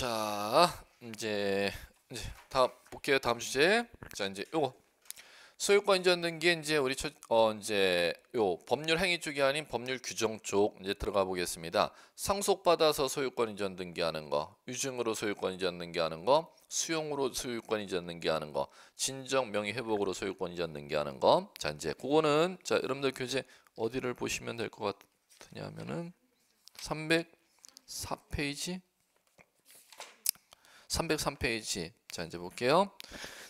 자 이제, 이제 다음 볼게요 다음 주제 자 이제 요거 소유권 인정된 게 이제 우리 첫, 어 이제 요 법률 행위 쪽이 아닌 법률 규정 쪽 이제 들어가 보겠습니다. 상속받아서 소유권 인정 등기하는 거, 유증으로 소유권 인정 등기하는 거, 수용으로 소유권 인정 등기하는 거, 진정 명의 회복으로 소유권 인정 등기하는 거. 자 이제 그거는 자 여러분들 교재 어디를 보시면 될 것 같으냐면은 304페이지 303페이지. 자, 이제 볼게요.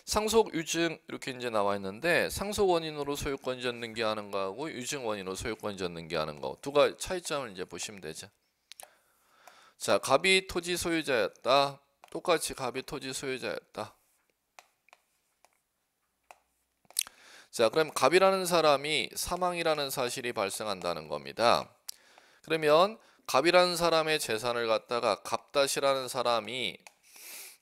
상속 유증 이렇게 이제 나와 있는데 상속 원인으로 소유권 이 젓는 게 하는 거하고 유증 원인으로 소유권 이 젓는 게 하는 거 두 가지 차이점을 이제 보시면 되죠. 자, 갑이 토지 소유자였다. 똑같이 갑이 토지 소유자였다. 자, 그럼 갑이라는 사람이 사망이라는 사실이 발생한다는 겁니다. 그러면 갑이라는 사람의 재산을 갖다가 갑다시라는 사람이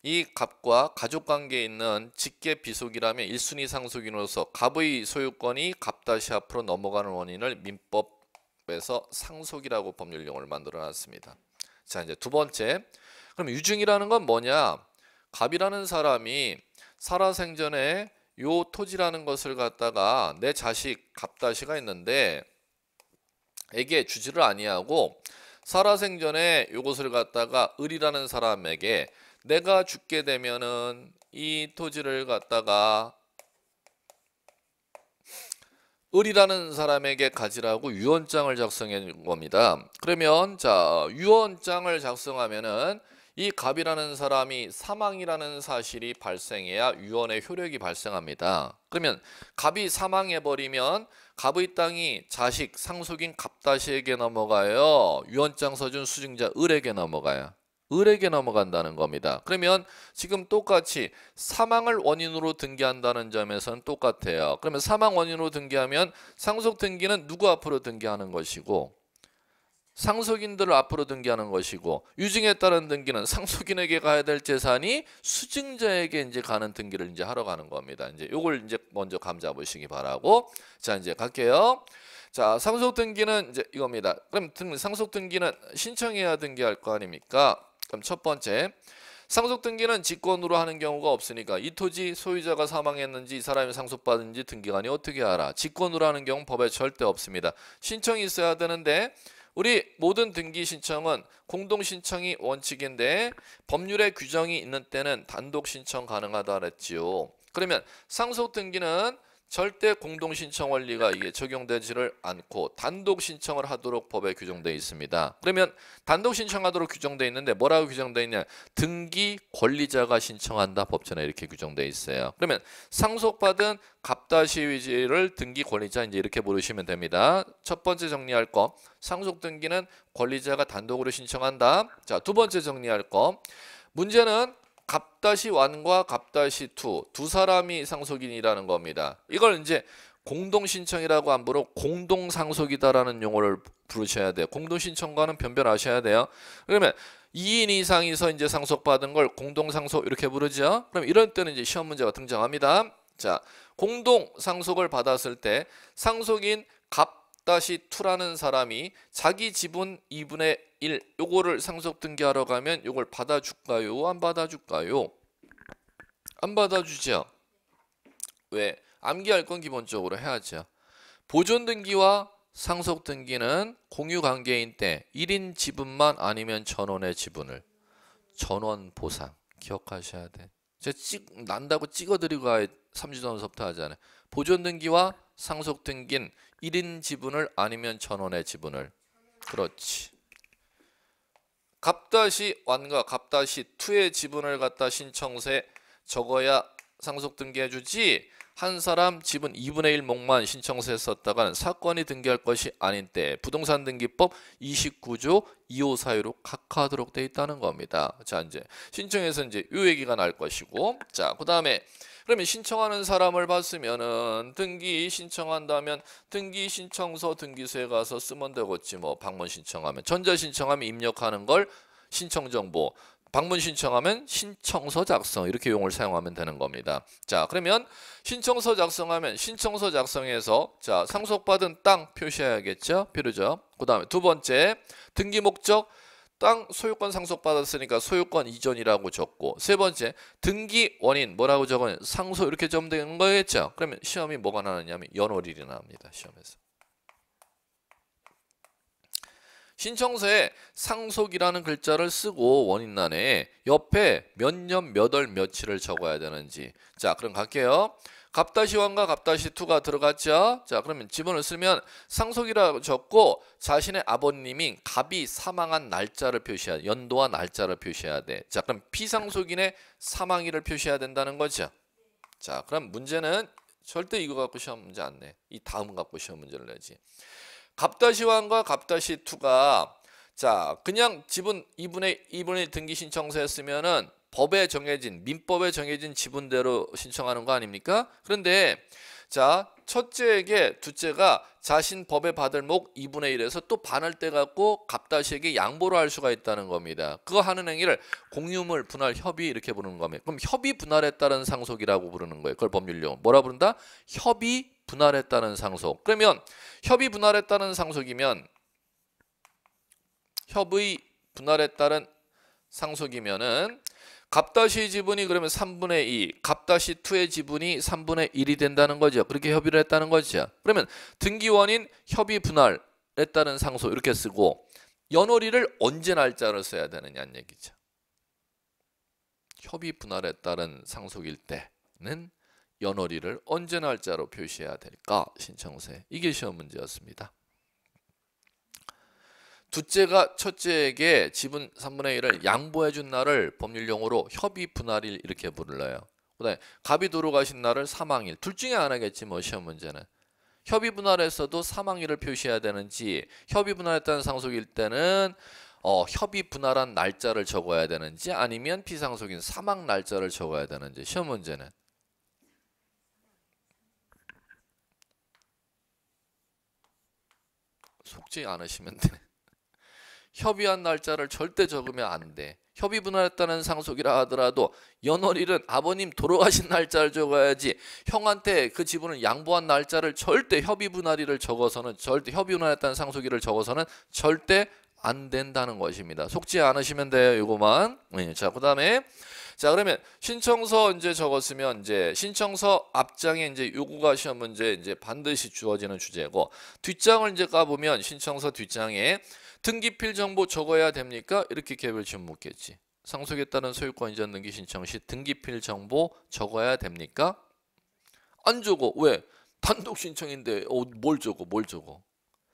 이 갑과 가족관계에 있는 직계비속이라면 1순위 상속인으로서 갑의 소유권이 갑 다시 앞으로 넘어가는 원인을 민법에서 상속이라고 법률 용어를 만들어 놨습니다. 자 이제 두 번째 그럼 유증이라는 건 뭐냐 갑이라는 사람이 살아생전에 요 토지라는 것을 갖다가 내 자식 갑다시가 있는데 에게 주지를 아니하고 살아생전에 요것을 갖다가 을이라는 사람에게 내가 죽게 되면은 이 토지를 갖다가 을이라는 사람에게 가지라고 유언장을 작성해 준 겁니다. 그러면 자 유언장을 작성하면은 이 갑이라는 사람이 사망이라는 사실이 발생해야 유언의 효력이 발생합니다. 그러면 갑이 사망해 버리면 갑의 땅이 자식 상속인 갑다시에게 넘어가요. 유언장 서준 수증자 을에게 넘어가요. 을에게 넘어간다는 겁니다. 그러면 지금 똑같이 사망을 원인으로 등기한다는 점에서는 똑같아요. 그러면 사망 원인으로 등기하면 상속 등기는 누구 앞으로 등기하는 것이고 상속인들을 앞으로 등기하는 것이고 유증에 따른 등기는 상속인에게 가야 될 재산이 수증자에게 이제 가는 등기를 이제 하러 가는 겁니다. 이제 요걸 이제 먼저 감자 보시기 바라고 자 이제 갈게요. 자 상속 등기는 이제 이겁니다. 그럼 등, 상속 등기는 신청해야 등기할 거 아닙니까? 그럼 첫 번째, 상속 등기는 직권으로 하는 경우가 없으니까 이 토지 소유자가 사망했는지 이 사람이 상속받은지 등기관이 어떻게 알아? 직권으로 하는 경우 법에 절대 없습니다. 신청이 있어야 되는데 우리 모든 등기 신청은 공동 신청이 원칙인데 법률의 규정이 있는 때는 단독 신청 가능하다 그랬지요. 그러면 상속 등기는 절대 공동 신청 원리가 이게 적용되지를 않고 단독 신청을 하도록 법에 규정되어 있습니다. 그러면 단독 신청하도록 규정되어 있는데 뭐라고 규정되어 있냐? 등기 권리자가 신청한다 법전에 이렇게 규정되어 있어요. 그러면 상속받은 갑다시위지를 등기 권리자 이제 이렇게 부르시면 됩니다. 첫 번째 정리할 거 상속 등기는 권리자가 단독으로 신청한다. 자, 두 번째 정리할 거 문제는 갑다시 1과 갑다시 2두 사람이 상속인이라는 겁니다. 이걸 이제 공동 신청이라고 안 부르고 공동 상속이다라는 용어를 부르셔야 돼요. 공동 신청과는 변별하셔야 돼요. 그러면 2인 이상이서 이제 상속받은 걸 공동 상속 이렇게 부르죠. 그럼 이런 때는 이제 시험 문제가 등장합니다. 자, 공동 상속을 받았을 때 상속인 갑 2라는 사람이 자기 지분 2분의 1 요거를 상속 등기하러 가면 요걸 받아줄까요? 안 받아줄까요? 안 받아주죠. 왜? 암기할 건 기본적으로 해야죠. 보존 등기와 상속 등기는 공유 관계인 때 1인 지분만 아니면 전원의 지분을 전원 보상 기억하셔야 돼. 제가 찍 난다고 찍어드리고 3주 삼지전서부터 하잖아요. 보존 등기와 상속 등긴 1인 지분을 아니면 전원의 지분을 그렇지 갑다시 완과 갑다시 투의 지분을 갖다 신청세 적어야 상속 등기해 주지 한 사람 지분 2분의 1 목만 신청서에 썼다가 사건이 등기할 것이 아닌 때 부동산 등기법 29조 2호 사유로 각하하도록 돼 있다는 겁니다. 자 이제 신청해서 이제 유예기가 날 것이고 자그 다음에 그러면 신청하는 사람을 봤으면은 등기 신청한다면 등기 신청서 등기소에 가서 쓰면 되겠지 뭐 방문 신청하면 전자 신청하면 입력하는 걸 신청 정보 방문 신청하면 신청서 작성 이렇게 용을 사용하면 되는 겁니다. 자 그러면 신청서 작성하면 신청서 작성해서 자 상속받은 땅 표시해야겠죠 필요죠. 그 다음에 두 번째 등기 목적 땅 소유권 상속받았으니까 소유권 이전이라고 적고 세 번째 등기 원인 뭐라고 적은 상소 이렇게 점되는 거겠죠 그러면 시험이 뭐가 나느냐면 연월일이 나옵니다 시험에서 신청서에 상속이라는 글자를 쓰고 원인란에 옆에 몇 년 몇 월 며칠을 적어야 되는지 자 그럼 갈게요 갑다시 1과 갑다시 2가 들어갔죠. 자, 그러면 집어넣 쓰면 상속이라고 적고 자신의 아버님인 갑이 사망한 날짜를 표시한 연도와 날짜를 표시해야 돼. 자, 그럼 피상속인의 사망일을 표시해야 된다는 거죠. 자, 그럼 문제는 절대 이거 갖고 시험 문제 안 내. 이 다음 갖고 시험 문제를 내지. 값다시 1과 값다시 2가 자, 그냥 집은 2분의 2분의 등기 신청서 였으면은 법에 정해진 민법에 정해진 지분대로 신청하는 거 아닙니까? 그런데 자 첫째에게 둘째가 자신 법에 받을 목 2분의 1에서 또 반을 떼갖고 갑다시에게 양보를 할 수가 있다는 겁니다. 그거 하는 행위를 공유물 분할 협의 이렇게 부르는 겁니다. 그럼 협의 분할에 따른 상속이라고 부르는 거예요. 그걸 법률용 뭐라 부른다? 협의 분할에 따른 상속. 그러면 협의 분할에 따른 상속이면 협의 분할에 따른 상속이면은 갑다시 지분이 그러면 3분의 2, 갑다시 2의 지분이 3분의 1이 된다는 거죠. 그렇게 협의를 했다는 거죠. 그러면 등기원인 협의 분할에 따른 상소 이렇게 쓰고 연월일을 언제 날짜로 써야 되느냐는 얘기죠. 협의 분할에 따른 상속일 때는 연월일을 언제 날짜로 표시해야 될까 신청서에 이게 시험 문제였습니다. 둘째가 첫째에게 지분 3분의 1을 양보해 준 날을 법률용어로 협의 분할일 이렇게 불러요 그다음에 갑이 돌아가신 날을 사망일. 둘 중에 하겠지뭐 시험 문제는. 협의 분할에서도 사망일을 표시해야 되는지 협의 분할했다는 상속일 때는 어, 협의 분할한 날짜를 적어야 되는지 아니면 피상속인 사망 날짜를 적어야 되는지 시험 문제는 속지 않으시면 돼. 협의한 날짜를 절대 적으면 안 돼. 협의 분할했다는 상속이라 하더라도 연월일은 아버님 돌아가신 날짜를 적어야지 형한테 그 지분을 양보한 날짜를 절대 협의 분할일을 적어서는 절대 협의 분할했다는 상속일을 적어서는 절대 안 된다는 것입니다. 속지 않으시면 돼요. 이거만. 네, 예, 자, 그다음에 자 그러면 신청서 이제 적었으면 이제 신청서 앞장에 이제 요구가 시험 문제 이제 반드시 주어지는 주제고 뒷장을 이제 까보면 신청서 뒷장에 등기필 정보 적어야 됩니까? 이렇게 개별지원 묻겠지. 상속에 따른 소유권 이전 등기 신청 시 등기필 정보 적어야 됩니까? 안 적어. 왜? 단독 신청인데 어, 뭘 적어? 뭘 적어?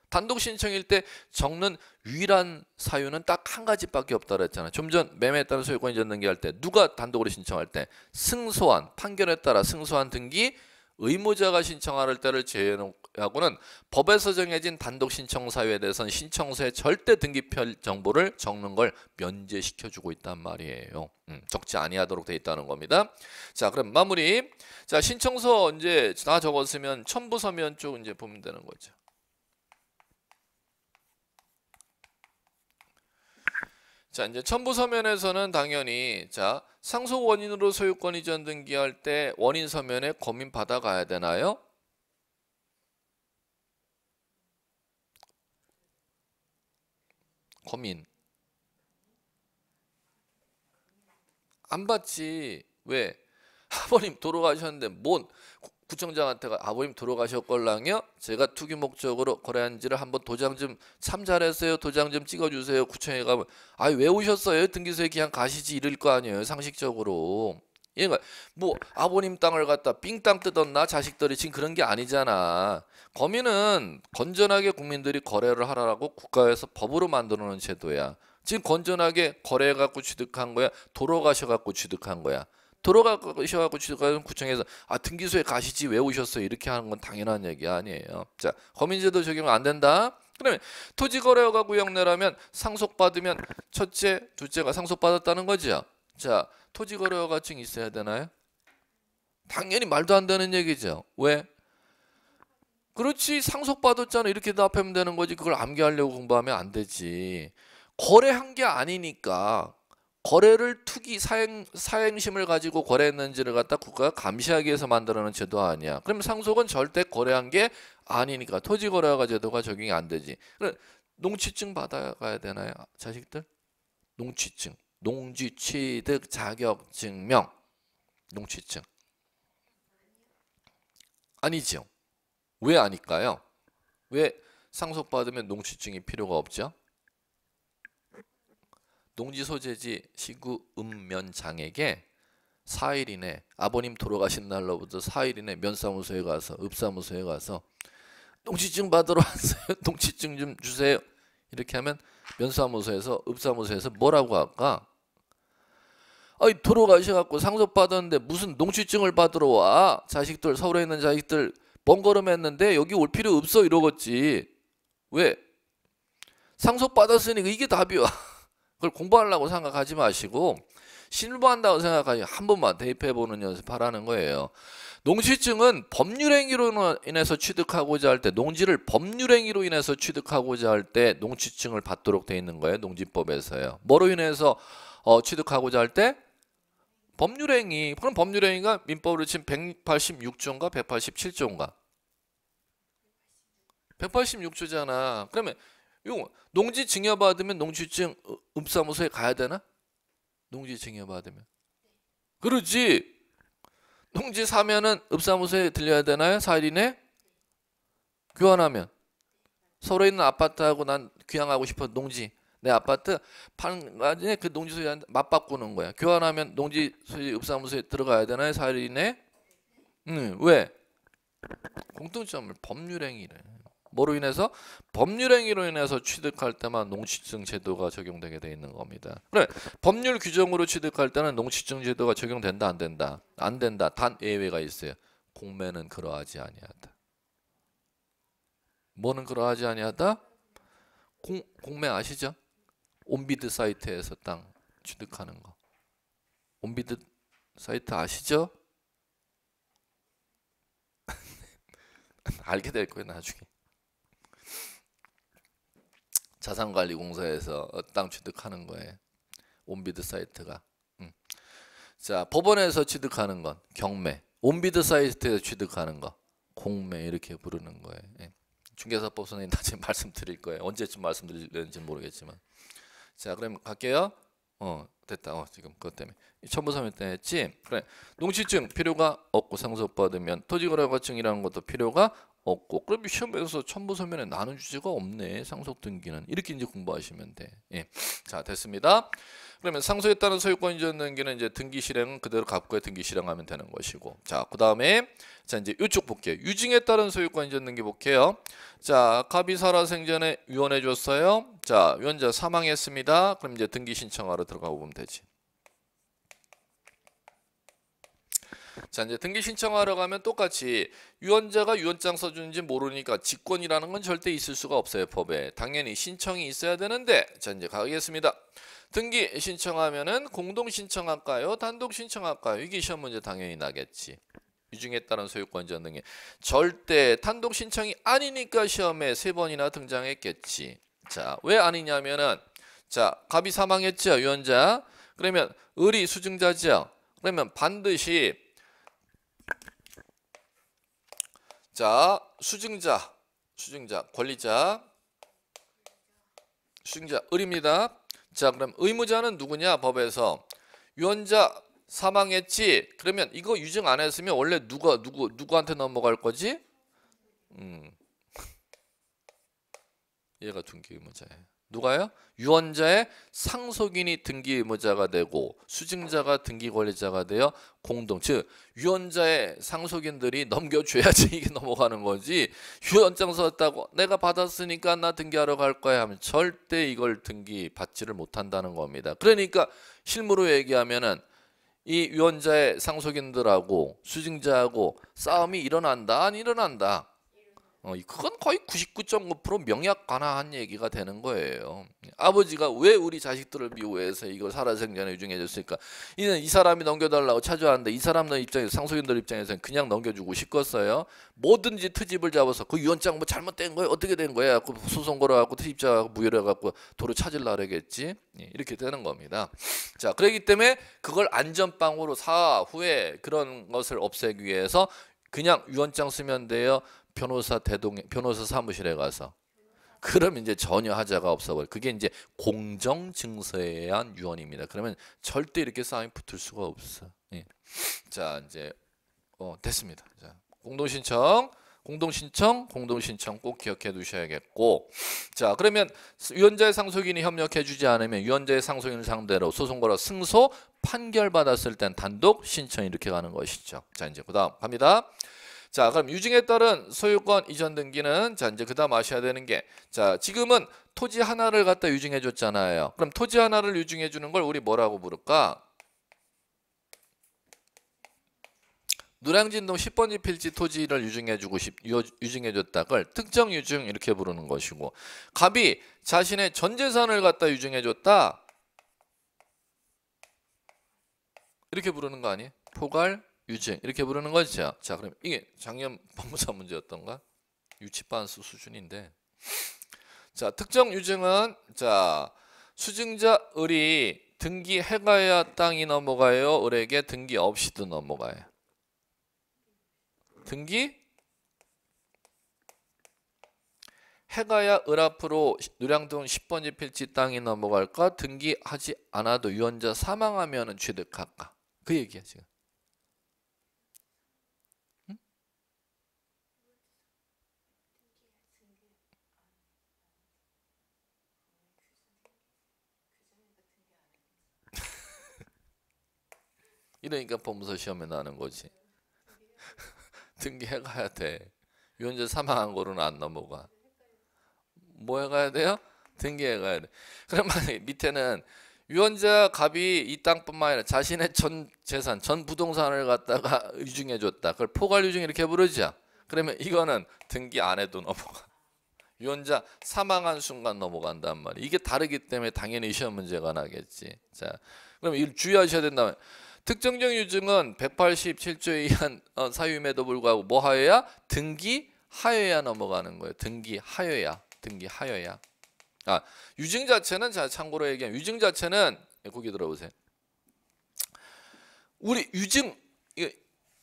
단독 신청일 때 적는 유일한 사유는 딱 한 가지밖에 없다고 했잖아. 좀 전 매매에 따른 소유권 이전 등기할 때 누가 단독으로 신청할 때 승소한 판결에 따라 승소한 등기 의무자가 신청할 때를 제외해놓고 하고는 법에서 정해진 단독 신청 사유에 대해서는 신청서에 절대 등기표 정보를 적는 걸 면제시켜 주고 있단 말이에요. 음, 적지 아니하도록 돼 있다는 겁니다. 자, 그럼 마무리. 자, 신청서 이제 다 적었으면 첨부 서면 쪽 이제 보면 되는 거죠. 자 이제 첨부 서면에서는 당연히 자 상속 원인으로 소유권 이전 등기할 때 원인 서면에 고민 받아가야 되나요? 고민 안 받지 왜 아버님 돌아가셨는데 뭔 구청장한테가 아버님 돌아가셨걸랑요? 제가 투기 목적으로 거래한지를 한번 도장 좀 참 잘했어요. 도장 좀 찍어주세요. 구청에 가면 아왜 오셨어요? 등기소에 그냥 가시지 이럴 거 아니에요. 상식적으로 이거 뭐 아버님 땅을 갖다 빙땅 뜯었나 자식들이 지금 그런 게 아니잖아. 거미는 건전하게 국민들이 거래를 하라고 국가에서 법으로 만들어 놓은 제도야. 지금 건전하게 거래해 갖고 취득한 거야. 돌아가셔 갖고 취득한 거야. 돌아가셔 갖고 취득하면 구청에서 아 등기소에 가시지 왜오셨어 이렇게 하는 건 당연한 얘기 아니에요. 자, 거민제도 적용 안 된다. 그러면 토지 거래허가 구역 내라면 상속받으면 첫째, 둘째가 상속받았다는 거죠 자, 토지거래허가증 있어야 되나요? 당연히 말도 안 되는 얘기죠. 왜? 그렇지 상속받았잖아 이렇게 답하면 되는 거지 그걸 암기하려고 공부하면 안 되지 거래한 게 아니니까 거래를 투기 사행, 사행심을 가지고 거래했는지를 갖다 국가가 감시하기 위해서 만들어놓은 제도 아니야 그럼 상속은 절대 거래한 게 아니니까 토지거래허가 제도가 적용이 안 되지 그럼 농취증 받아가야 되나요 자식들 농취증 농지 취득 자격 증명 농취증 아니죠. 왜 아닐까요? 왜 상속받으면 농취증이 필요가 없죠? 농지 소재지 시구 읍면장에게 4일 이내 아버님 돌아가신 날로부터 4일 이내 면사무소에 가서 읍사무소에 가서 농취증 받으러 왔어요. 농취증 좀 주세요. 이렇게 하면 면사무소에서 읍사무소에서 뭐라고 할까? 아이 돌아가셔갖고 상속받았는데 무슨 농취증을 받으러 와 자식들 서울에 있는 자식들 번거름했는데 여기 올 필요 없어 이러겠지 왜 상속받았으니 이게 답이야 그걸 공부하려고 생각하지 마시고 실무한다고 생각하니 한 번만 대입해보는 연습하라는 거예요 농취증은 법률행위로 인해서 취득하고자 할 때 농지를 법률행위로 인해서 취득하고자 할 때농취증을 받도록 돼 있는 거예요 농지법에서요 뭐로 인해서 어, 취득하고자 할때 법률행위 그럼 법률행위가 민법으로 치면 186조인가 187조인가 186조잖아 그러면 요 농지 증여받으면 농지증 읍사무소에 가야 되나? 농지 증여받으면 그러지 농지 사면은 읍사무소에 들려야 되나요? 사일 이네 교환하면 서로 있는 아파트하고 난 귀향하고 싶어 농지 내 아파트 파는 에그 농지 소유한 맛바꾸는 거야. 교환하면 농지 소유 읍사무소에 들어가야 되나요? 사일이네. 응. 왜? 공통점을 법률행위래. 뭐로 인해서 법률행위로 인해서 취득할 때만 농취증 제도가 적용되게 돼 있는 겁니다. 그래 법률 규정으로 취득할 때는 농취증 제도가 적용된다 안 된다 안 된다 단 예외가 있어요. 공매는 그러하지 아니하다. 뭐는 그러하지 아니하다? 공 공매 아시죠? 온비드 사이트에서 땅 취득하는 거. 온비드 사이트 아시죠? 알게 될 거예요 나중에. 자산관리공사에서 땅 취득하는 거에 온비드 사이트가. 음. 자 법원에서 취득하는 건 경매, 온비드 사이트에서 취득하는 거 공매 이렇게 부르는 거예요. 예. 중개사법 선생님 나중에 말씀드릴 거예요. 언제쯤 말씀드릴는 모르겠지만. 자, 그럼 갈게요. 어, 됐다. 어, 지금 그것 때문에. 첨부사면 때 했지? 그래. 농지증 필요가 없고 상속받으면 토지거래과증이라는 것도 필요가 없고 그럼 시험에서 첨부서면에 나눈 주제가 없네 상속등기는 이렇게 이제 공부하시면 돼. 예. 자 됐습니다. 그러면 상소에 따른 소유권 이전 등기는 이제 등기 실행은 그대로 갖고 등기 실행하면 되는 것이고 자 그 다음에 자 이제 이쪽 볼게요 유증에 따른 소유권 이전 등기 볼게요 자 갑이 살아생전에 위원해 줬어요 자 위원자 사망했습니다 그럼 이제 등기 신청하러 들어가 보면 되지 자 이제 등기 신청하러 가면 똑같이 유언자가 유언장 써주는지 모르니까 직권이라는 건 절대 있을 수가 없어요 법에 당연히 신청이 있어야 되는데 자 이제 가겠습니다 등기 신청하면은 공동 신청할까요 단독 신청할까요 이게 시험 문제 당연히 나겠지 유증에 따른 소유권자 등의 절대 단독 신청이 아니니까 시험에 세 번이나 등장했겠지 자 왜 아니냐면은 자 갑이 사망했죠 유언자 그러면 을이 수증자죠 그러면 반드시 자, 수증자, 수증자, 권리자, 수증자, 을입니다. 자, 그럼 의무자는 누구냐, 법에서. 유언자 사망했지. 그러면 이거 유증 안 했으면 원래 누가, 누구, 누구한테 넘어갈 거지? 음. 얘가 등기 의무자예요. 누가요? 유언자의 상속인이 등기 의무자가 되고 수증자가 등기 권리자가 되어 공동 즉 유언자의 상속인들이 넘겨줘야지 이게 넘어가는 거지 유언장 썼다고 내가 받았으니까 나 등기하러 갈 거야 하면 절대 이걸 등기 받지를 못한다는 겁니다. 그러니까 실무로 얘기하면은 이 유언자의 상속인들하고 수증자하고 싸움이 일어난다 안 일어난다 어, 그건 거의 99.9% 명약 관화한 얘기가 되는 거예요. 아버지가 왜 우리 자식들을 미워해서 이걸 살아생전에 유증해줬을까? 이는 이 사람이 넘겨달라고 찾아왔는데 이 사람들 입장에서 상속인들 입장에서는 그냥 넘겨주고 싶겠어요. 뭐든지 트집을 잡아서 그 유언장 뭐 잘못된 거예요? 어떻게 된 거예요? 갖 소송 걸어갖고 트집자 무효를 갖고 도로 찾으려 그러겠지. 예, 이렇게 되는 겁니다. 자, 그러기 때문에 그걸 안전빵으로 사후에 그런 것을 없애기 위해서 그냥 유언장 쓰면 돼요. 변호사 대동 변호사 사무실에 가서 그럼 이제 전혀 하자가 없어버려. 그게 이제 공정 증서에 의한 유언입니다. 그러면 절대 이렇게 싸움이 붙을 수가 없어. 예. 자 이제 어, 됐습니다. 자, 공동 신청. 공동신청, 공동신청 꼭 기억해 두셔야겠고 자 그러면 유언자의 상속인이 협력해 주지 않으면 유언자의 상속인을 상대로 소송 걸어 승소 판결받았을 땐 단독 신청 이렇게 가는 것이죠 자 이제 그 다음 갑니다 자, 그럼 유증에 따른 소유권 이전 등기는 자, 이제 그다음 아셔야 되는 게 자, 지금은 토지 하나를 갖다 유증해 줬잖아요. 그럼 토지 하나를 유증해 주는 걸 우리 뭐라고 부를까? 노량진동 10번지 필지 토지를 유증해주고 싶, 유증해줬다. 그걸 특정 유증 이렇게 부르는 것이고 갑이 자신의 전 재산을 갖다 유증해줬다. 이렇게 부르는 거 아니에요? 포괄 유치 이렇게 부르는 거죠. 자, 그럼 이게 작년 반부사 문제였던가? 유치반수 수준인데. 자, 특정 유증은 자, 수증자 을이 등기 해가야 땅이 넘어가요. 을에게 등기 없이도 넘어가요. 등기 해가야 을 앞으로 누량동 10번지 필지 땅이 넘어갈까? 등기하지 않아도 유언자 사망하면 취득할까? 그 얘기야 지금. 이러니까 범서 시험에 나는 거지. 등기해 가야 돼. 유언자 사망한 거로는 안 넘어가. 뭐해 가야 돼요? 등기해 가야 돼. 그럼 밑에는 유언자 갑이 이 땅뿐만 아니라 자신의 전 재산, 전 부동산을 갖다가 유증해 줬다. 그걸 포괄 유증 이렇게 부르죠. 그러면 이거는 등기 안 해도 넘어가. 유언자 사망한 순간 넘어간단 말이에요. 이게 다르기 때문에 당연히 시험 문제가 나겠지. 자, 그럼 이걸 주의하셔야 된다면 특정적 유증은 187조에 의한 어, 사유임에도 불구하고 뭐하여야 등기 하여야 넘어가는 거예요. 등기 하여야 등기 하여야. 아 유증 자체는 자 참고로 얘기하 유증 자체는 예, 고기 들어보세요. 우리 유증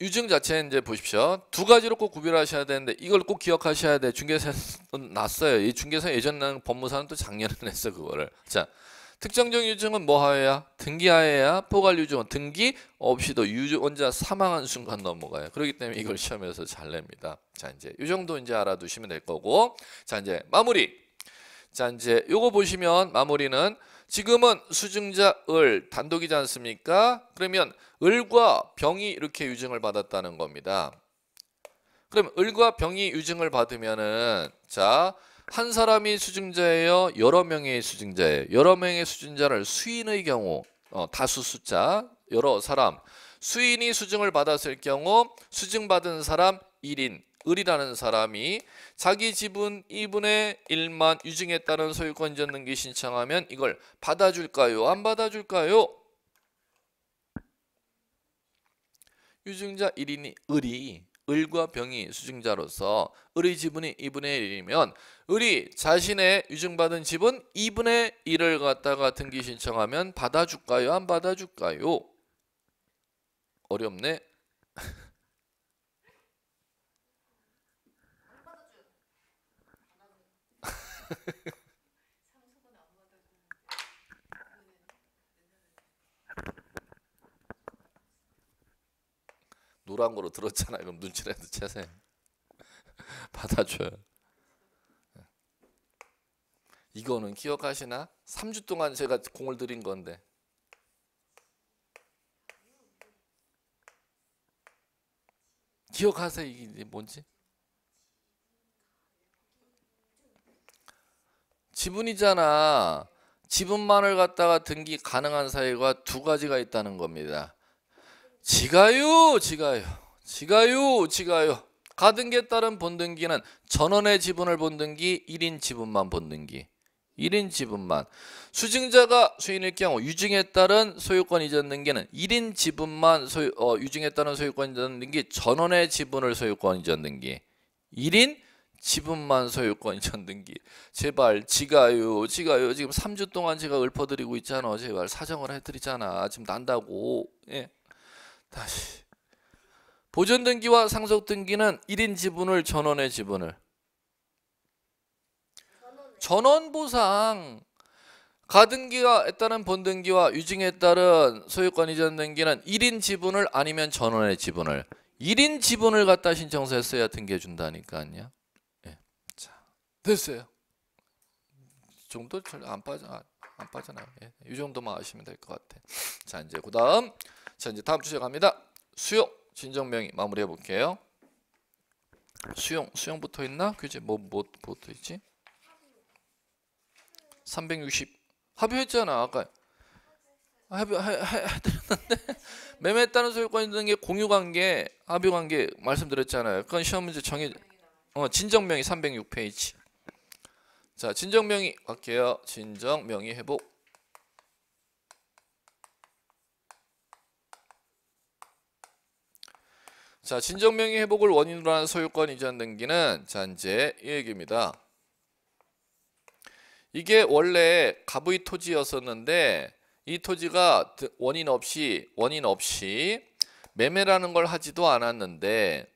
유증 자체 이제 보십시오. 두 가지로 꼭 구별하셔야 되는데 이걸 꼭 기억하셔야 돼. 중개사는 났어요. 이 중개사 예전 나 법무사는 또 작년에 냈어 그거를. 자 특정적 유증은 뭐하여야? 등기하여야 포괄 유증은 등기 없이도 유증원자 사망한 순간 넘어가요. 그렇기 때문에 이걸 시험에서 잘 냅니다. 자 이제 이 정도 이제 알아두시면 될 거고 자 이제 마무리 자 이제 요거 보시면 마무리는 지금은 수증자 을 단독이지 않습니까? 그러면 을과 병이 이렇게 유증을 받았다는 겁니다. 그럼 을과 병이 유증을 받으면은 자한 사람이 수증자예요. 여러 명의 수증자예요. 여러 명의 수증자를 수인의 경우 어, 다수 숫자 여러 사람 수인이 수증을 받았을 경우 수증받은 사람 1인 을이라는 사람이 자기 지분 2분의 1만 유증에 따른 소유권전 등기 신청하면 이걸 받아줄까요? 안 받아줄까요? 유증자 1인이 을이 을과 병이 수증자로서 을의 지분이 2분의 1이면 을이 자신의 위증받은 지분 2분의 1을 갖다가 등기 신청하면 받아줄까요? 안 받아줄까요? 어렵네. 노란 거로 들었잖아요. 그럼 눈치라도 채세요. 받아줘요. 예. 이거는 기억하시나? 3주 동안 제가 공을 들인 건데. 기억하세요. 이게 뭔지? 지분이잖아. 지분만을 갖다가 등기 가능한 사유가 두 가지가 있다는 겁니다. 지가요 지가요 지가요 지가요 가등기에 따른 본등기는 전원의 지분을 본등기 1인 지분만 본등기 1인 지분만 수증자가 수인일 경우 유증에 따른 소유권 이전 등기는 1인 지분만 소유, 어, 유증에 따른 소유권 이전 등기 전원의 지분을 소유권 이전 등기 1인 지분만 소유권 이전 등기 제발 지가요 지가요 지금 3주 동안 제가 읊어드리고 있잖아 제발 사정을 해드리잖아 지금 난다고 예. 다시 보존 등기와 상속 등기는 1인 지분을 전원의 지분을 전원 보상 가등기가 따른 본등기와 유증에 따른 소유권 이전 등기는 1인 지분을 아니면 전원의 지분을 1인 지분을 갖다 신청서에 써야 등기해 준다니까요. 예. 자, 됐어요. 정도 안 빠져 안 빠져나요. 예. 이 정도만 아시면 될 것 같아. 자, 이제 그다음 자 이제 다음 주제 갑니다. 수용 진정명의 마무리해 볼게요. 수용 수용 붙어 있나? 그지? 뭐뭐 뭐 붙어 있지? 360 합의했잖아 아까 아, 합의해드렸는데 매매에 따른 소유권 있는 게 공유관계 합의관계 말씀드렸잖아요. 그건 시험 문제 정해 어 진정명의 306페이지. 자 진정명의 갈게요. 진정명의 회복 자, 진정명의 회복을 원인으로 하는 소유권 이전 등기는 자, 이제 이 얘기입니다. 이게 원래 갑의 토지였었는데 이 토지가 원인 없이 원인 없이 매매라는 걸 하지도 않았는데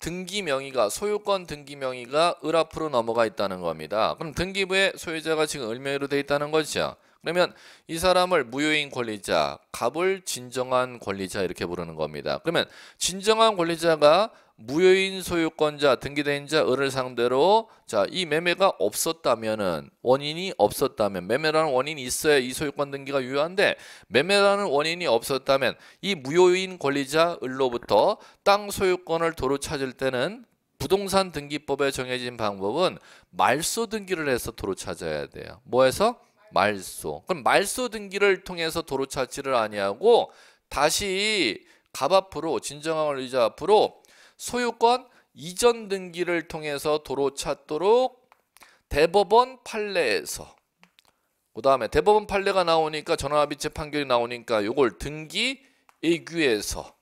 등기 명의가 소유권 등기 명의가 을앞으로 넘어가 있다는 겁니다. 그럼 등기부에 소유자가 지금 을명의로 돼 있다는 거죠. 그러면 이 사람을 무효인 권리자, 갑을 진정한 권리자 이렇게 부르는 겁니다. 그러면 진정한 권리자가 무효인 소유권자, 등기된 자, 을을 상대로 자, 이 매매가 없었다면은 원인이 없었다면 매매라는 원인이 있어야 이 소유권 등기가 유효한데 매매라는 원인이 없었다면 이 무효인 권리자 을로부터 땅 소유권을 도로 찾을 때는 부동산 등기법에 정해진 방법은 말소 등기를 해서 도로 찾아야 돼요. 뭐 해서? 말소. 그럼 말소 등기를 통해서 도로 차지를 아니하고 다시 갑 앞으로 진정한 의자 앞으로 소유권 이전 등기를 통해서 도로 찾도록 대법원 판례에서 그 다음에 대법원 판례가 나오니까 전화합의체 판결이 나오니까 요걸 등기 의규에서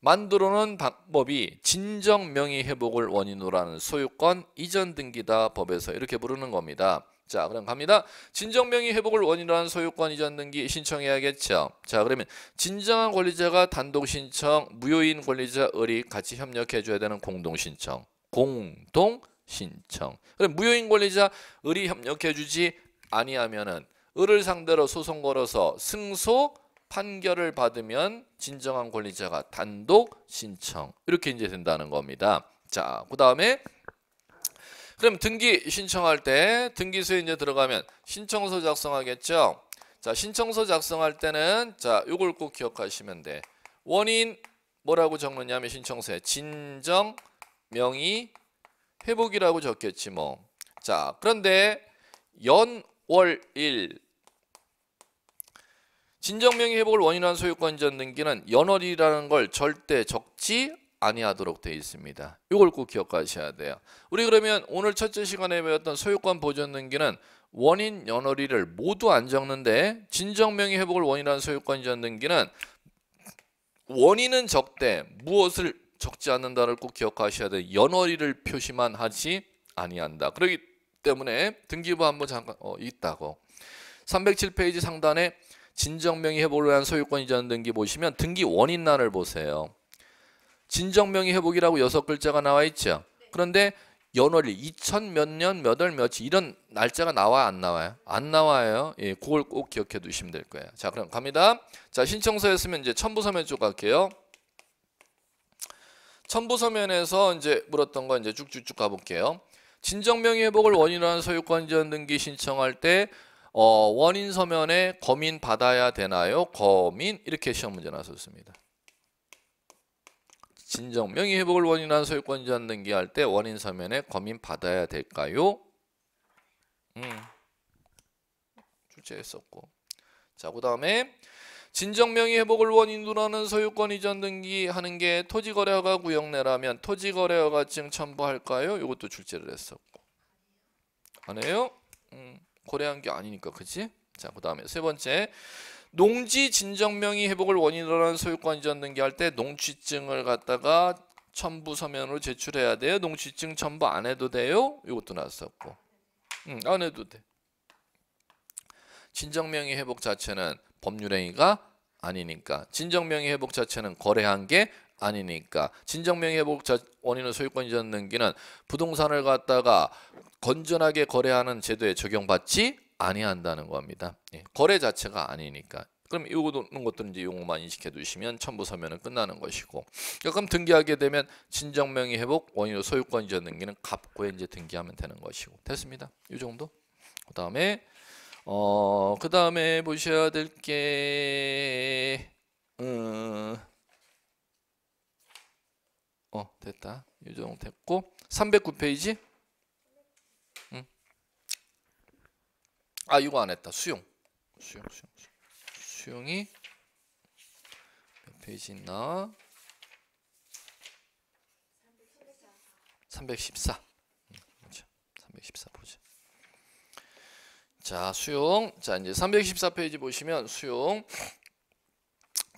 만들어놓은 방법이 진정명의 회복을 원인으로 하는 소유권 이전 등기다 법에서 이렇게 부르는 겁니다. 자 그럼 갑니다. 진정명의 회복을 원인으로 한 소유권 이전 등기 신청해야겠죠. 자 그러면 진정한 권리자가 단독 신청, 무효인 권리자 을이 같이 협력해줘야 되는 공동 신청. 공동 신청. 그럼 무효인 권리자 을이 협력해주지 아니하면은 을을 상대로 소송 걸어서 승소 판결을 받으면 진정한 권리자가 단독 신청 이렇게 이제 된다는 겁니다. 자그 다음에 그럼 등기 신청할 때 등기소에 이제 들어가면 신청서 작성하겠죠. 자, 신청서 작성할 때는 자, 요걸 꼭 기억하시면 돼. 원인 뭐라고 적느냐면 신청서에 진정 명의 회복이라고 적겠지 뭐. 자, 그런데 연월일 진정명의 회복을 원인한 소유권전 등기는 연월이라는 걸 절대 적지 아니하도록 되어 있습니다. 이걸 꼭 기억하셔야 돼요. 우리 그러면 오늘 첫째 시간에 배웠던 소유권 보존등기는 원인 연월일을 모두 안 적는데 진정명의 회복을 원인하 소유권 전등기는 원인은 적되 무엇을 적지 않는다를 꼭 기억하셔야 돼. 연월일을 표시만 하지 아니한다. 그렇기 때문에 등기부 한번 잠깐 어, 있다고. 307페이지 상단에 진정명의 회복을 위한 소유권 이전 등기 보시면 등기 원인란을 보세요. 진정명의 회복이라고 여섯 글자가 나와 있죠. 그런데 연월일 2000 몇 년 몇월 며칠 이런 날짜가 나와 안 나와요? 안 나와요. 예, 그걸 꼭 기억해 두시면 될 거예요. 자, 그럼 갑니다. 자, 신청서였으면 이제 첨부 서면 쪽 갈게요. 첨부 서면에서 이제 물었던 거 이제 쭉쭉쭉 가볼게요. 진정명의 회복을 원인으로 한 소유권 전 등기 신청할 때 어, 원인 서면에 거민 받아야 되나요? 거민 이렇게 시험 문제 나왔습니다 진정 명의회복을 원인한 소유권자 등기할 때 원인 서면에 검인 받아야 될까요? 음. 출제했었고. 자, 그 다음에 진정명의회복을 원인으로 하는 소유권 이전 등기하는 게 토지거래허가 구역내라면 토지거래허가증 첨부할까요? 이것도 출제를 했었고 안 해요? 음, 거래한 게 아니니까 그치? 자 그 다음에 세 번째 농지 진정명의 회복을 원인으로 하는 소유권 이전 등기할 때 농취증을 갖다가 첨부 서면으로 제출해야 돼요. 농취증 첨부 안 해도 돼요. 이것도 나왔었고, 응, 안 해도 돼. 진정명의 회복 자체는 법률행위가 아니니까 진정명의 회복 자체는 거래한 게 아니니까 진정명의 회복 자, 원인은 소유권 이전 등기는 부동산을 갖다가 건전하게 거래하는 제도에 적용받지 아니한다는 겁니다. 예, 거래 자체가 아니니까. 그럼 요거는 것들은 이제 용어만 인식해 두시면 첨부 서면은 끝나는 것이고. 그러니까 그럼 등기하게 되면 진정명의 회복, 원인으로 소유권 이전 등기는 값고에 이제 등기하면 되는 것이고. 됐습니다. 이 정도. 그다음에 어, 그다음에 보셔야 될게 음, 어, 됐다. 이 정도 됐고 309페이지 아 이거 안 했다. 수용. 수용 수용 수용. 이몇 페이지 있나? 314. 314 보자. 자, 수용. 자, 이제 314페이지 보시면 수용.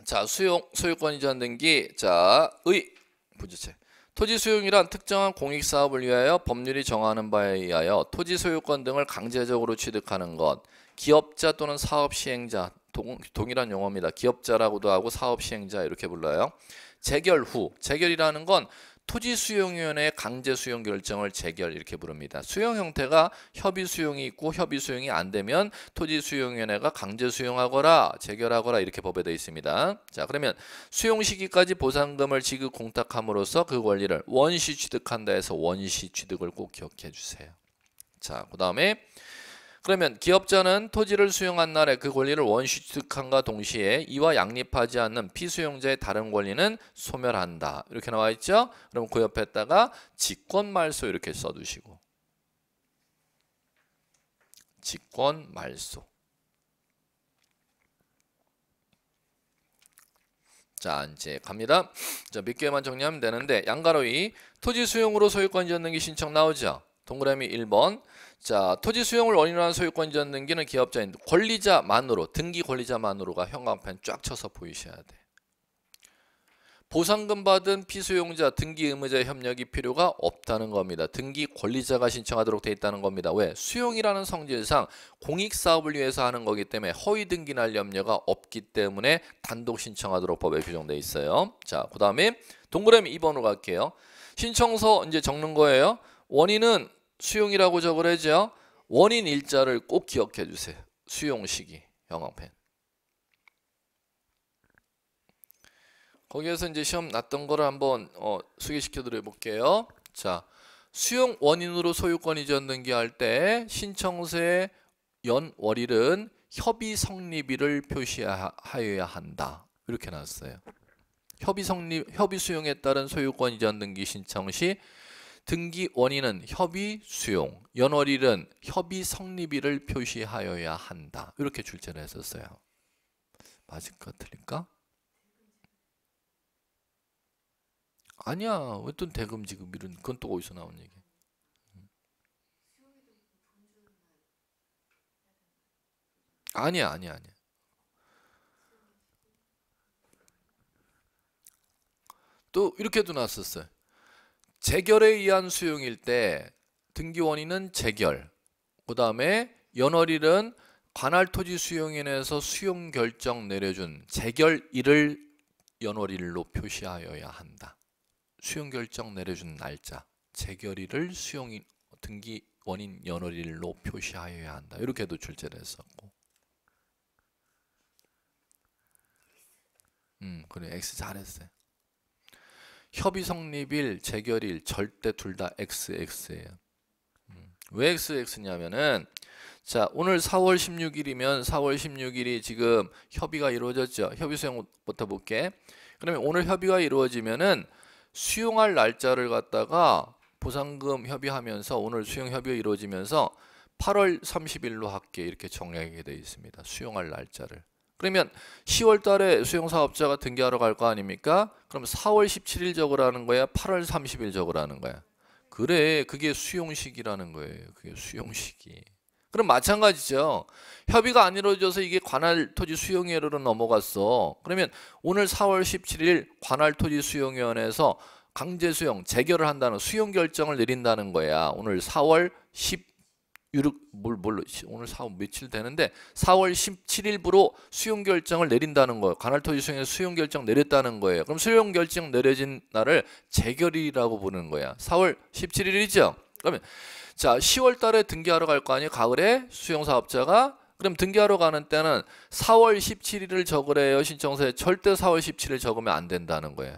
자, 수용 소유권이 전등기. 자, 의 부지체. 토지 소유이란 특정한 공익 사업을 위하여 법률이 정하는 바에 의하여 토지 소유권 등을 강제적으로 취득하는 것, 기업자 또는 사업 시행자 동, 동일한 용어입니다. 기업자라고도 하고 사업 시행자 이렇게 불러요. 재결 후 재결이라는 건 토지 수용위원회 강제 수용 결정을 재결 이렇게 부릅니다. 수용 형태가 협의 수용이 있고 협의 수용이 안 되면 토지 수용위원회가 강제 수용하거나 재결하거나 이렇게 법에 되어 있습니다. 자 그러면 수용 시기까지 보상금을 지급 공탁함으로써 그 권리를 원시 취득한다 해서 원시 취득을 꼭 기억해 주세요. 자 그 다음에 그러면 기업자는 토지를 수용한 날에 그 권리를 원취득함과 동시에 이와 양립하지 않는 피수용자의 다른 권리는 소멸한다. 이렇게 나와 있죠? 그럼 그 옆에다가 직권말소 이렇게 써두시고 직권말소 자 이제 갑니다 자몇 개만 정리하면 되는데 양가로이 토지 수용으로 소유권 이었는게 신청 나오죠 동그라미 1번 자, 토지 수용을 원인으로 한 소유권자 등기는 기업자인 권리자만으로 등기 권리자만으로가 형광펜 쫙 쳐서 보이셔야 돼. 보상금 받은 피수용자 등기 의무자 협력이 필요가 없다는 겁니다. 등기 권리자가 신청하도록 돼 있다는 겁니다. 왜? 수용이라는 성질상 공익사업을 위해서 하는 거기 때문에 허위 등기 날 염려가 없기 때문에 단독 신청하도록 법에 규정돼 있어요. 자, 그 다음에 동그라미 2번으로 갈게요. 신청서 이제 적는 거예요. 원인은 수용이라고 적으래죠. 원인 일자를 꼭 기억해 주세요. 수용 시기 영광펜. 거기에서 이제 시험 났던 거를 한번 어, 소개시켜 드려 볼게요. 자, 수용 원인으로 소유권 이전 등기할 때 신청서의 연월일은 협의 성립일을 표시하여야 한다. 이렇게 나왔어요. 협의 성립 협의 수용에 따른 소유권 이전 등기 신청 시 등기 원인은 협의 수용, 연월일은 협의 성립일을 표시하여야 한다. 이렇게 출제를 했었어요. 맞을까 틀릴까? 아니야. 어떤 대금 지급이은 그건 또 어디서 나온 얘기? 아니야, 아니야, 아니야. 또 이렇게도 났었어요. 재결에 의한 수용일 때 등기 원인은 재결, 그 다음에 연월일은 관할토지 수용인에서 수용 결정 내려준 재결일을 연월일로 표시하여야 한다. 수용 결정 내려준 날짜, 재결일을 수용인 등기 원인 연월일로 표시하여야 한다. 이렇게도 출제를 었고 음, 그래. X 잘했어요. 협의 성립일, 재결일 절대 둘 다 XX예요. 음. 왜 XX냐면은 자 오늘 4월 16일이면 4월 16일이 지금 협의가 이루어졌죠. 협의 수용부터 볼게. 그러면 오늘 협의가 이루어지면은 수용할 날짜를 갖다가 보상금 협의하면서 오늘 수용 협의가 이루어지면서 8월 30일로 할게 이렇게 정리하게 되어 있습니다. 수용할 날짜를. 그러면 10월 달에 수용사업자가 등기하러 갈 거 아닙니까? 그럼 4월 17일 적으라는 거야? 8월 30일 적으라는 거야? 그래, 그게 수용식이라는 거예요. 그게 수용식이. 그럼 마찬가지죠. 협의가 안 이루어져서 이게 관할 토지 수용회로 넘어갔어. 그러면 오늘 4월 17일 관할 토지 수용위원회에서 강제 수용, 재결을 한다는 수용 결정을 내린다는 거야. 오늘 4월 10 유력 뭘 뭘로 오늘 4월 며칠 되는데 4월 17일부로 수용 결정을 내린다는 거예요. 관할토지 수용에서 수용 결정 내렸다는 거예요. 그럼 수용 결정 내려진 날을 재결이라고 보는 거야. 4월 17일이죠. 그러면 자 10월 달에 등기하러 갈 거 아니에요. 가을에 수용 사업자가 그럼 등기하러 가는 때는 4월 17일을 적으래요. 신청서에 절대 4월 17일 적으면 안 된다는 거예요.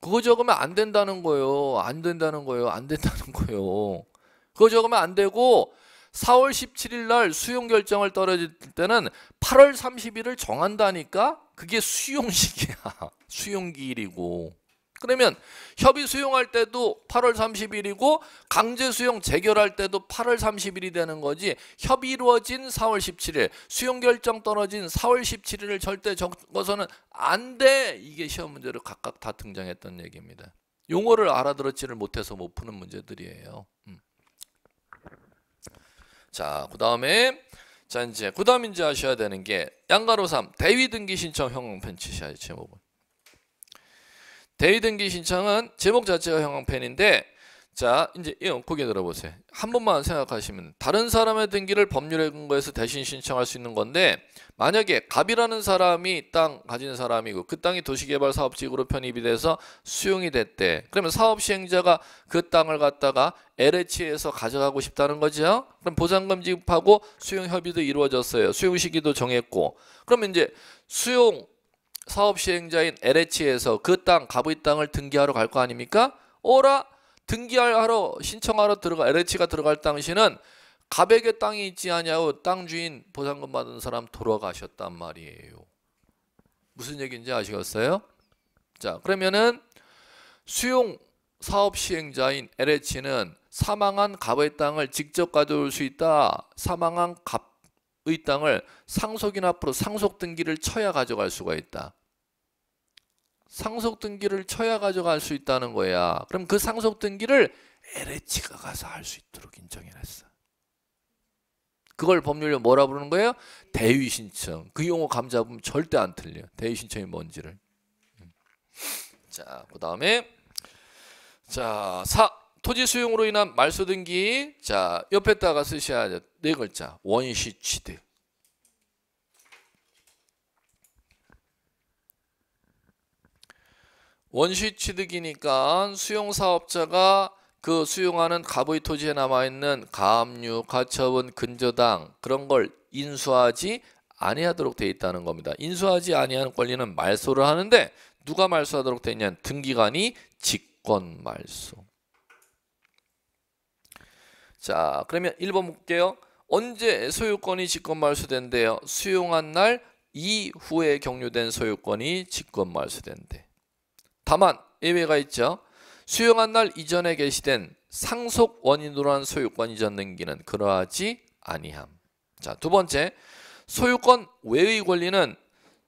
그거 적으면 안 된다는 거예요. 안 된다는 거예요. 안 된다는 거예요. 그거 적으면 안 되고 4월 17일 날 수용 결정을 떨어질 때는 8월 30일을 정한다니까 그게 수용식이야. 수용기일이고. 그러면 협의 수용할 때도 8월 30일이고 강제 수용 재결할 때도 8월 30일이 되는 거지 협의 이루어진 4월 17일 수용 결정 떨어진 4월 17일을 절대 적어서는 안돼 이게 시험 문제로 각각 다 등장했던 얘기입니다. 용어를 알아들었지를 못해서 못 푸는 문제들이에요. 음. 자, 그 다음에 자 이제 그 다음 이제 아셔야 되는 게 양가로 3 대위 등기 신청 형광펜치셔야지 제목은. 대위 등기 신청은 제목 자체가 형광펜인데 자, 이제 거기에 들어보세요. 한 번만 생각하시면 다른 사람의 등기를 법률에 근거해서 대신 신청할 수 있는 건데 만약에 갑이라는 사람이 땅 가진 사람이고 그 땅이 도시개발 사업지구로 편입이 돼서 수용이 됐대. 그러면 사업 시행자가 그 땅을 갖다가 LH에서 가져가고 싶다는 거죠. 그럼 보상금 지급하고 수용 협의도 이루어졌어요. 수용 시기도 정했고. 그러면 이제 수용 사업 시행자인 LH에서 그 땅 갑의 땅을 등기하러 갈 거 아닙니까? 오라 등기하러 신청하러 들어가 LH가 들어갈 당시는 갑에게 땅이 있지 않냐고땅 주인 보상금 받은 사람 돌아가셨단 말이에요. 무슨 얘기인지 아시겠어요? 자, 그러면은 수용 사업 시행자인 LH는 사망한 갑의 땅을 직접 가져올 수 있다. 사망한 갑의 땅을 상속인 앞으로 상속 등기를 쳐야 가져갈 수가 있다. 상속 등기를 쳐야 가져갈 수 있다는 거야. 그럼 그 상속 등기를 LH가 가서 할 수 있도록 인정해놨어. 그걸 법률에 뭐라 부르는 거예요? 대위 신청. 그 용어 감 잡으면 절대 안 틀려. 대위 신청이 뭔지를. 음. 자, 그다음에 자, 사 토지 수용으로 인한 말소 등기. 자, 옆에다가 쓰셔야 돼. 네 글자. 원시 취득. 원시 취득이니까 수용사업자가 그 수용하는 갑의 토지에 남아있는 가압류, 가처분, 근저당 그런 걸 인수하지 아니하도록 돼 있다는 겁니다. 인수하지 아니하는 권리는 말소를 하는데 누가 말소하도록 돼있냐 등기관이 직권 말소. 자 그러면 1번 볼게요. 언제 소유권이 직권 말소된대요? 수용한 날 이후에 경유된 소유권이 직권 말소된대. 다만 예외가 있죠. 수용한 날 이전에 개시된 상속 원인으로 한 소유권 이전 등기는 그러하지 아니함. 자, 두 번째. 소유권 외의 권리는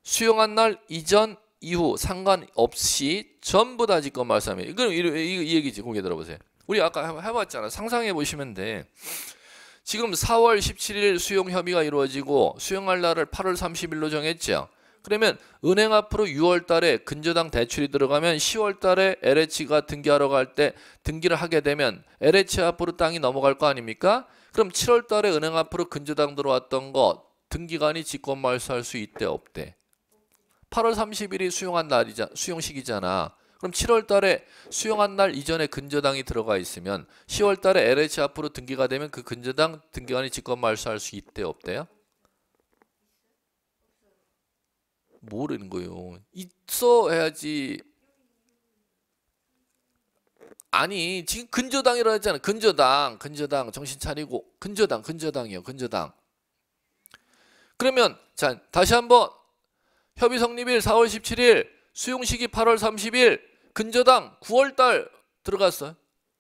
수용한 날 이전 이후 상관없이 전부 다 직권 말소합니다. 이 이, 이, 이 얘기지. 고개 들어보세요. 우리 아까 해봤잖아. 상상해 보시면 돼. 지금 4월 17일 수용 협의가 이루어지고 수용할 날을 8월 30일로 정했죠. 그러면 은행 앞으로 6월 달에 근저당 대출이 들어가면 10월 달에 LH가 등기하러 갈 때 등기를 하게 되면 LH 앞으로 땅이 넘어갈 거 아닙니까? 그럼 7월 달에 은행 앞으로 근저당 들어왔던 거 등기관이 직권 말소할 수 있대 없대. 8월 30일이 수용한 날이자 수용식이잖아. 그럼 7월 달에 수용한 날 이전에 근저당이 들어가 있으면 10월 달에 LH 앞으로 등기가 되면 그 근저당 등기관이 직권 말소할 수 있대 없대요? 모르는 거예요. 있어 해야지. 아니 지금 근저당이라 했잖아. 근저당, 근저당 정신 차리고 근저당, 근저당이요, 근저당. 그러면 자 다시 한번 협의 성립일 4월 17일, 수용 시기 8월 30일, 근저당 9월달 들어갔어요.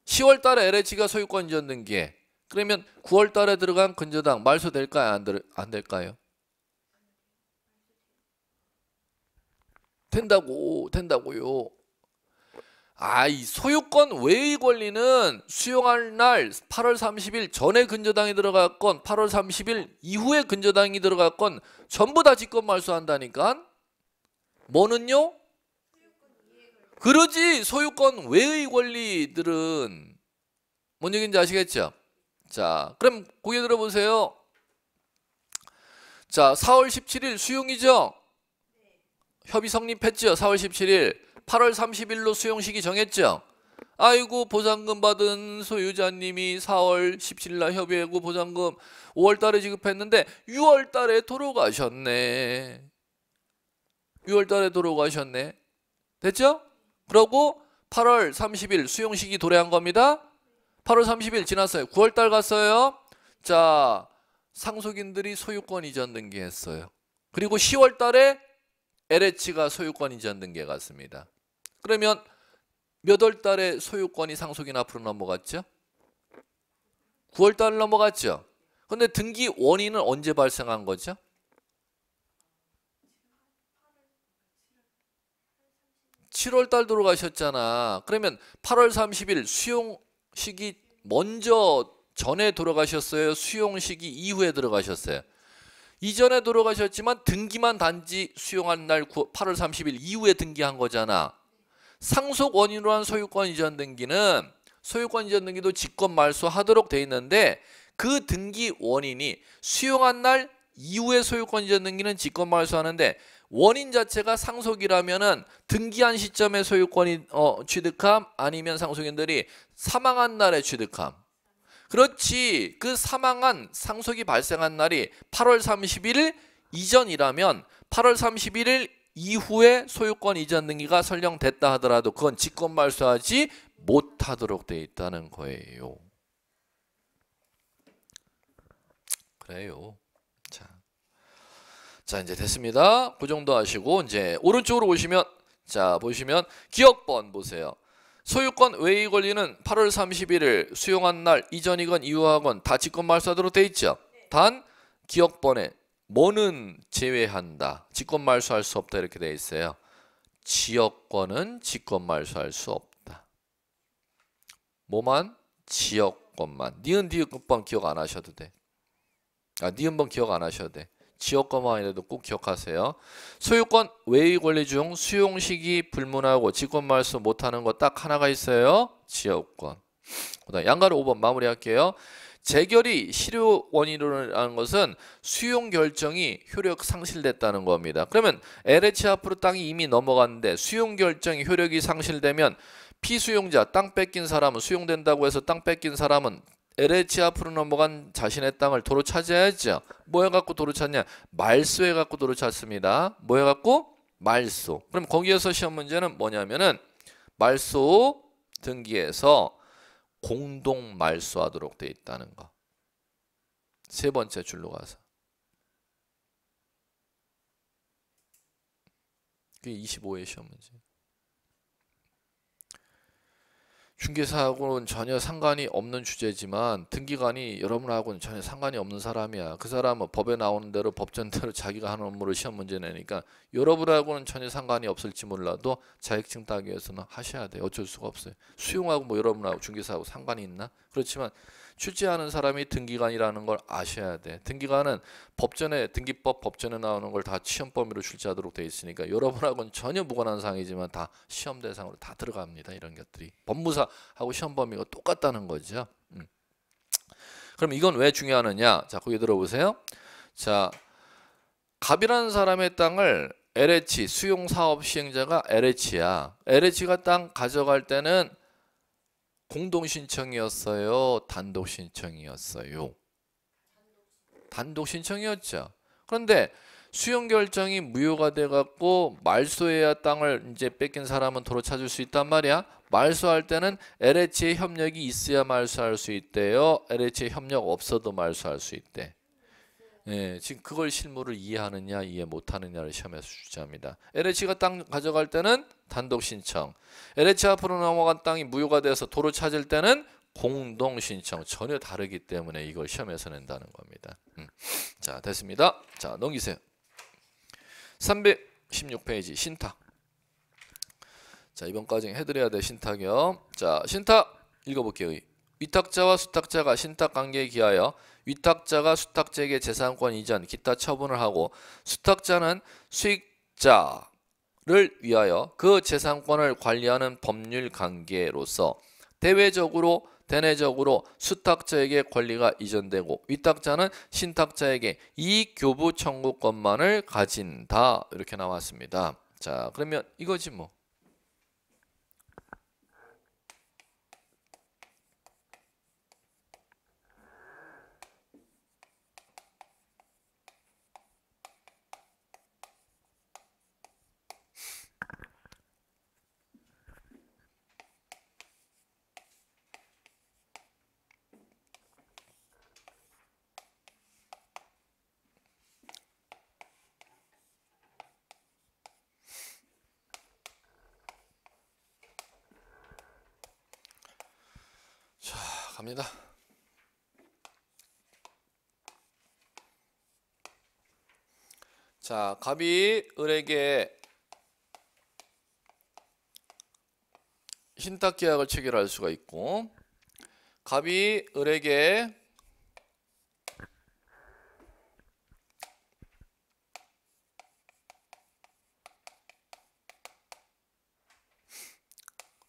10월달에 LH가 소유권이었는 게 그러면 9월달에 들어간 근저당 말소될까요, 안, 들, 안 될까요? 된다고 된다고요. 아, 이 소유권 외의 권리는 수용할 날 8월 30일 전에 근저당이 들어갔건 8월 30일 이후에 근저당이 들어갔건 전부 다 직권 말소한다니까. 뭐는요? 그러지 소유권 외의 권리들은 뭔 얘기인지 아시겠죠? 자, 그럼 고개 들어보세요. 자, 4월 17일 수용이죠? 협의 성립했죠. 4월 17일. 8월 30일로 수용식이 정했죠. 아이고 보상금 받은 소유자님이 4월 17일 날 협의하고 보상금 5월 달에 지급했는데 6월 달에 돌아가셨네. 6월 달에 돌아가셨네. 됐죠? 그러고 8월 30일 수용식이 도래한 겁니다. 8월 30일 지났어요. 9월 달 갔어요. 자, 상속인들이 소유권 이전 등기했어요. 그리고 10월 달에 LH가 소유권이전 등계 같습니다. 그러면 몇 월 달에 소유권이 상속인 앞으로 넘어갔죠? 9월 달 넘어갔죠? 근데 등기 원인은 언제 발생한 거죠? 7월달 돌아가셨잖아. 그러면 8월3십일 수용 시기 먼저 전에 돌아가셨어요? 수용 시기 이후에 들어가셨어요? 이전에 들어가셨지만 등기만 단지 수용한 날 8월 30일 이후에 등기한 거잖아. 상속 원인으로 한 소유권 이전 등기는 소유권 이전 등기도 직권 말소하도록 돼 있는데 그 등기 원인이 수용한 날 이후에 소유권 이전 등기는 직권 말소하는데 원인 자체가 상속이라면은 등기한 시점에 소유권이 어, 취득함 아니면 상속인들이 사망한 날에 취득함 그렇지 그 사망한 상속이 발생한 날이 8월 31일 이전이라면 8월 31일 이후에 소유권 이전 등기가 설령됐다 하더라도 그건 직권 말소하지 못하도록 돼 있다는 거예요. 그래요. 자, 자 이제 됐습니다. 그 정도 아시고 이제 오른쪽으로 오시면 자 보시면 기억번 보세요. 소유권 외의 권리는 8월 31일 수용한 날 이전이건 이후하건 다 직권말소하도록 돼 있죠. 단 기억번에 뭐는 제외한다. 직권말소할 수 없다 이렇게 돼 있어요. 지역권은 직권말소할 수 없다. 뭐만? 지역권만. 니은, 디귿번 기억 안 하셔도 돼. 아, 니은번 기억 안 하셔도 돼. 지역권만이라도 꼭 기억하세요. 소유권 외의 권리 중 수용식이 불문하고 직권 말소 못하는 것딱 하나가 있어요. 지역권. 그다음 양가로 5번 마무리할게요. 재결이 실효 원인이라는 것은 수용 결정이 효력 상실됐다는 겁니다. 그러면 LH 앞으로 땅이 이미 넘어갔는데 수용 결정이 효력이 상실되면 피수용자 땅 뺏긴 사람은 수용된다고 해서 땅 뺏긴 사람은 LH 앞으로 넘어간 자신의 땅을 도로 찾아야죠뭐 해갖고 도로 찾냐? 말소 해갖고 도로 찾습니다. 뭐 해갖고? 말소. 그럼 거기에서 시험 문제는 뭐냐면은 말소 등기에서 공동 말소하도록 돼 있다는 거. 세 번째 줄로 가서. 그게 25회 시험 문제. 중개사하고는 전혀 상관이 없는 주제지만 등기관이 여러분하고는 전혀 상관이 없는 사람이야. 그 사람은 법에 나오는 대로 법전대로 자기가 하는 업무를 시험 문제 내니까 여러분하고는 전혀 상관이 없을지 몰라도 자격증 따기 위해서는 하셔야 돼. 어쩔 수가 없어요. 수용하고 뭐 여러분하고 중개사하고 상관이 있나? 그렇지만 취재하는 사람이 등기관이라는 걸 아셔야 돼. 등기관은 법전에 등기법 법전에 나오는 걸 다 시험 범위로 출제하도록 돼 있으니까 여러분하고는 전혀 무관한 사항이지만 다 시험 대상으로 다 들어갑니다. 이런 것들이 법무사하고 시험 범위가 똑같다는 거죠. 음. 그럼 이건 왜 중요하느냐? 자, 거기 들어보세요. 자, 갑이라는 사람의 땅을 LH 수용 사업 시행자가 LH야. LH가 땅 가져갈 때는 공동 신청이었어요? 단독 신청이었어요? 단독 신청이었죠. 그런데 수용 결정이 무효가 돼 갖고 말소해야 땅을 이제 뺏긴 사람은 도로 찾을 수 있단 말이야. 말소할 때는 LH의 협력이 있어야 말소할 수 있대요. LH의 협력 없어도 말소할 수 있대. 예, 지금 그걸 실물을 이해하느냐 이해 못하느냐를 시험에서 주제합니다. LH가 땅 가져갈 때는 단독 신청, LH 앞으로 넘어간 땅이 무효가 돼서 도로 찾을 때는 공동 신청 전혀 다르기 때문에 이걸 시험에서 낸다는 겁니다. 음. 자 됐습니다. 자 넘기세요. 316페이지 신탁. 자 이번 과정 해드려야 될 신탁이요. 자 신탁 읽어볼게요. 위탁자와 수탁자가 신탁 관계에 기하여 위탁자가 수탁자에게 재산권 이전 기타 처분을 하고 수탁자는 수익자를 위하여 그 재산권을 관리하는 법률 관계로서 대외적으로 대내적으로 수탁자에게 권리가 이전되고 위탁자는 신탁자에게 이익 교부 청구권만을 가진다 이렇게 나왔습니다. 자 그러면 이거지 뭐. 갑니다. 자, 갑이 을에게 신탁 계약을 체결할 수가 있고 갑이 을에게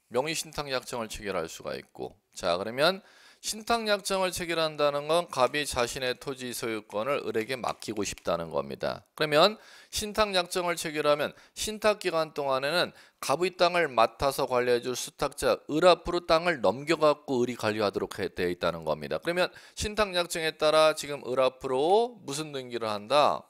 명의 신탁 약정을 체결할 수가 있고 자 그러면 신탁약정을 체결한다는 건 갑이 자신의 토지 소유권을 을에게 맡기고 싶다는 겁니다. 그러면 신탁약정을 체결하면 신탁기간 동안에는 갑의 땅을 맡아서 관리해줄 수탁자 을 앞으로 땅을 넘겨갖고 을이 관리하도록 되어 있다는 겁니다. 그러면 신탁약정에 따라 지금 을 앞으로 무슨 등기를 한다?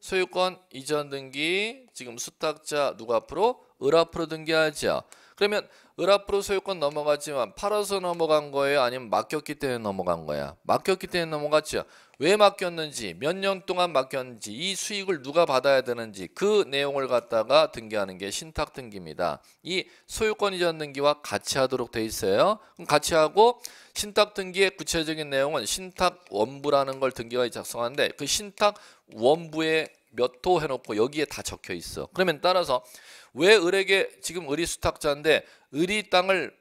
소유권 이전 등기 지금 수탁자 누가 앞으로? 을 앞으로 등기하죠. 그러면 을압부로 소유권 넘어갔지만 팔아서 넘어간 거예요? 아니면 맡겼기 때문에 넘어간 거야? 맡겼기 때문에 넘어갔죠. 왜 맡겼는지, 몇 년 동안 맡겼는지, 이 수익을 누가 받아야 되는지 그 내용을 갖다가 등기하는 게 신탁 등기입니다. 이 소유권 이전 등기와 같이 하도록 돼 있어요. 그럼 같이 하고 신탁 등기의 구체적인 내용은 신탁 원부라는 걸 등기가 작성하는데 그 신탁 원부에 몇 호 해놓고 여기에 다 적혀 있어. 그러면 따라서 왜 을에게 지금 을이 수탁자인데 을이 땅을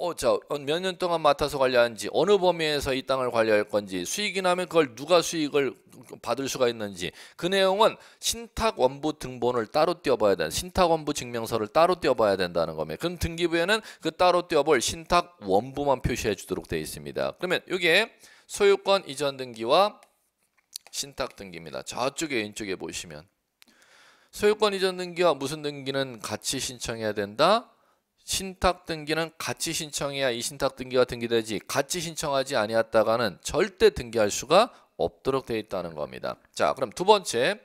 어자몇 어, 년 동안 맡아서 관리하는지 어느 범위에서 이 땅을 관리할 건지 수익이 나면 그걸 누가 수익을 받을 수가 있는지 그 내용은 신탁 원부 등본을 따로 띄어봐야 된다. 신탁 원부 증명서를 따로 띄어봐야 된다는 겁니다. 그럼 등기부에는 그 따로 띄어볼 신탁 원부만 표시해 주도록 되어 있습니다. 그러면 이게 소유권 이전 등기와 신탁 등기입니다. 저쪽에 왼쪽에 보시면 소유권 이전 등기와 무슨 등기는 같이 신청해야 된다. 신탁 등기는 같이 신청해야 이 신탁 등기가 등기되지 같이 신청하지 아니었다가는 절대 등기할 수가 없도록 되어 있다는 겁니다. 자, 그럼 두 번째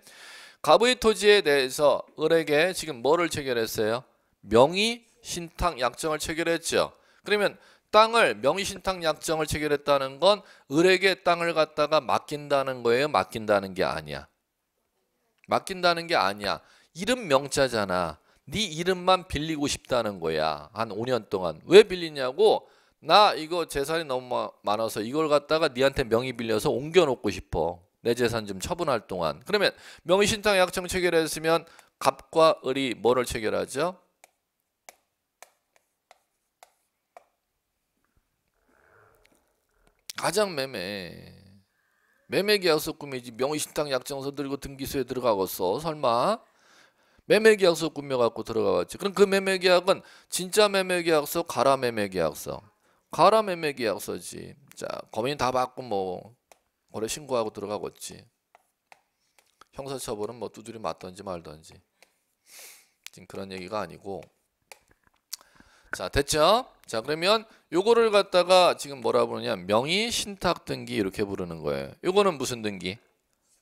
가부의 토지에 대해서 을에게 지금 뭐를 체결했어요? 명의 신탁 약정을 체결했죠. 그러면 땅을 명의 신탁 약정을 체결했다는 건 을에게 땅을 갖다가 맡긴다는 거예요. 맡긴다는 게 아니야. 맡긴다는 게 아니야. 이름 명자잖아. 네 이름만 빌리고 싶다는 거야. 한 5년 동안. 왜 빌리냐고? 나 이거 재산이 너무 많아서 이걸 갖다가 네한테 명의 빌려서 옮겨놓고 싶어. 내 재산 좀 처분할 동안. 그러면 명의 신탁 약정 체결했으면 갑과 을이 뭐를 체결하죠? 가장 매매. 매매계약서 꾸미지 명의신탁 약정서 들고 등기소에 들어가겠어 설마 매매계약서 꾸며갖고 들어가겠지 그럼 그 매매계약은 진짜 매매계약서 가라 매매계약서 가라 매매계약서지 자 검인 다 받고 뭐오래 신고하고 들어가겠지 형사처벌은 뭐 두드려 맞던지 말던지 지금 그런 얘기가 아니고 자 됐죠? 자 그러면 요거를 갖다가 지금 뭐라 부르냐 명의 신탁 등기 이렇게 부르는 거예요. 요거는 무슨 등기?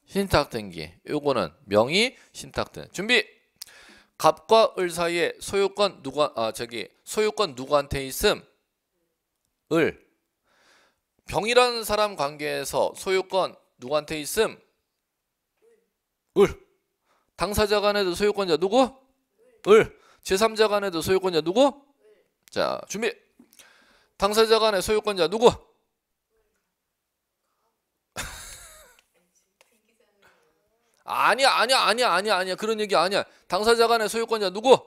신탁 등기. 요거는 명의 신탁 등기. 준비. 갑과 을 사이에 소유권 누가 아 저기 소유권 누구한테 있음? 을. 병이라는 사람 관계에서 소유권 누구한테 있음? 을. 당사자 간에도 소유권자 누구? 을. 제3자 간에도 소유권자 누구? 자, 준비. 당사자 간의 소유권자 누구? 아니야, 아니야, 아니야, 아니야, 아니야. 그런 얘기 아니야. 당사자 간의 소유권자 누구?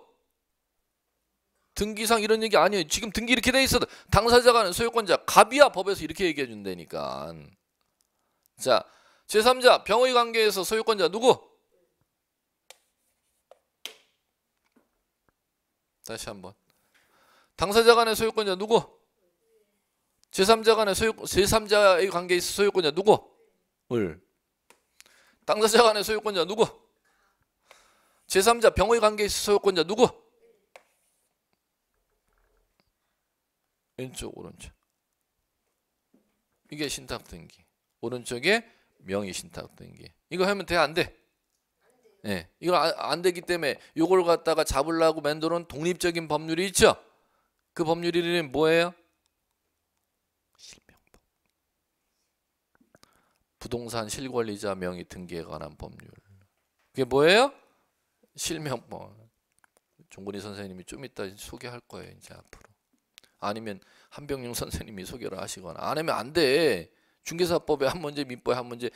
등기상 이런 얘기 아니에요. 지금 등기 이렇게 돼 있어. 도 당사자 간의 소유권자 갑이야 법에서 이렇게 얘기해 준다니까. 자, 제3자 병의 관계에서 소유권자 누구? 다시 한번. 당사자 간의 소유권자 누구? 제3자 간의 소유 제3자의 관계에 있어 소유권자 누구? 을. 당사자 간의 소유권자 누구? 제3자 병의 관계에 있어 소유권자 누구? 왼쪽 오른쪽. 이게 신탁 등기. 오른쪽에 명의 신탁 등기. 이거 하면 돼 안 돼? 예. 네. 이거 아, 안, 되기 때문에 요걸 갖다가 잡으려고 만들어 놓은 독립적인 법률이 있죠. 그 법률 이름이 뭐예요? 실명법. 부동산 실권리자 명의 등기에 관한 법률. 그게 뭐예요? 실명법. 종근이 선생님이 좀 이따 소개할 거예요. 이제 앞으로. 아니면 한병용 선생님이 소개를 하시거나 아니면 안 돼. 중개사법에 한 문제, 민법에 한 문제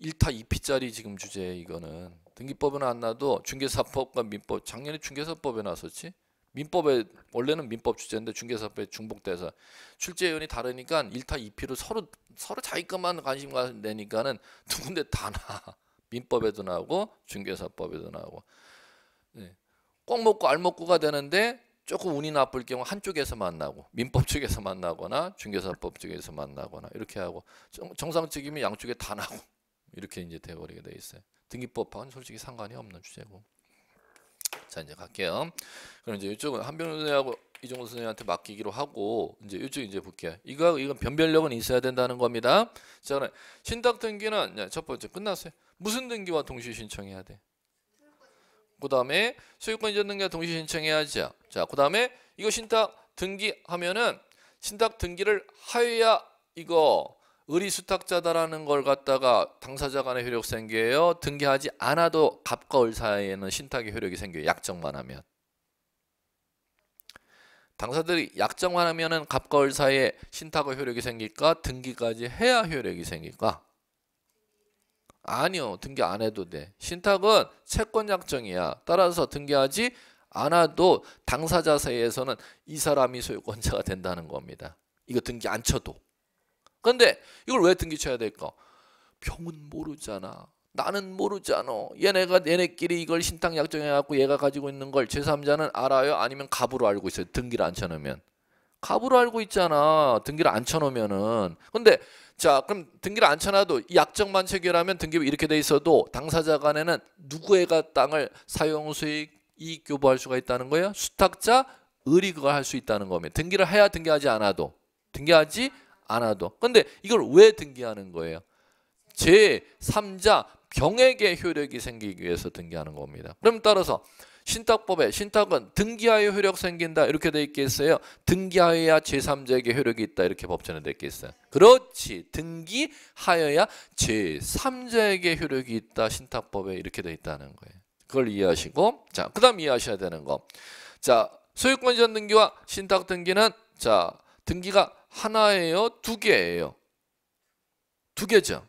1타 2피짜리 지금 주제 이거는 등기법은 안 나도 중개사법과 민법 작년에 중개사법에 나섰지 민법에 원래는 민법 주제인데 중개사법에 중복돼서 출제위원이 다르니까 1타 2피로 서로 서로 자기 것만 관심 내니까는 두 군데 다 나. 민법에도 나오고 중개사법에도 나오고. 네. 꼭 먹고 알 먹고가 되는데 조금 운이 나쁠 경우 한쪽에서 만나고 민법 측에서 만나거나 중개사법 측에서 만나거나 이렇게 하고 정상 측이면 양쪽에 다 나고 이렇게 이제 돼버리게 돼 있어요. 등기법하고는 솔직히 상관이 없는 주제고. 자 이제 갈게요. 그럼 이제 이쪽은 한병 선생하고 이종호 선생한테 맡기기로 하고 이제 이쪽 이제 볼게요. 이거 이건 변별력은 있어야 된다는 겁니다. 자 그럼 신탁 등기는 네, 첫 번째 끝났어요. 무슨 등기와 동시 신청해야 돼? 그 다음에 소유권 이전 등기와 동시 신청해야죠. 자, 그 다음에 이거 신탁 등기하면은 신탁 등기를 하여야 이거 의리수탁자다라는 걸 갖다가 당사자 간의 효력 생겨요. 등기하지 않아도 갑과 을 사이에는 신탁의 효력이 생겨요. 약정만 하면. 당사들이 약정만 하면은 갑과 을 사이에 신탁의 효력이 생길까? 등기까지 해야 효력이 생길까? 아니요. 등기 안 해도 돼. 신탁은 채권 약정이야. 따라서 등기하지 않아도 당사자 사이에서는 이 사람이 소유권자가 된다는 겁니다. 이거 등기 안 쳐도. 근데 이걸 왜 등기쳐야 될까? 병은 모르잖아. 나는 모르잖아. 얘네가 얘네끼리 이걸 신탁 약정해 갖고 얘가 가지고 있는 걸 제3자는 알아요? 아니면 갑으로 알고 있어요. 등기를 안쳐 놓으면. 갑으로 알고 있잖아. 등기를 안쳐 놓으면은. 근데 자, 그럼 등기를 안 쳐놔도 약정만 체결하면 등기부 이렇게 돼 있어도 당사자 간에는 누구애가 땅을 사용 수익 이익 교부할 수가 있다는 거예요. 수탁자 의리 그걸 할 수 있다는 거면 등기를 해야 등기하지 않아도 등기하지 않아도. 근데 이걸 왜 등기하는 거예요? 제 3자 병액의 효력이 생기기 위해서 등기하는 겁니다. 그럼 따라서 신탁법에 신탁은 등기하여 효력 생긴다 이렇게 돼 있겠어요. 등기하여야 제3자에게 효력이 있다 이렇게 법전에 돼 있겠어요. 그렇지 등기하여야 제3자에게 효력이 있다 신탁법에 이렇게 돼 있다는 거예요. 그걸 이해하시고 자 그다음 이해하셔야 되는 거. 자 소유권 전 등기와 신탁 등기는 자 등기가 하나예요? 두 개예요? 두 개죠.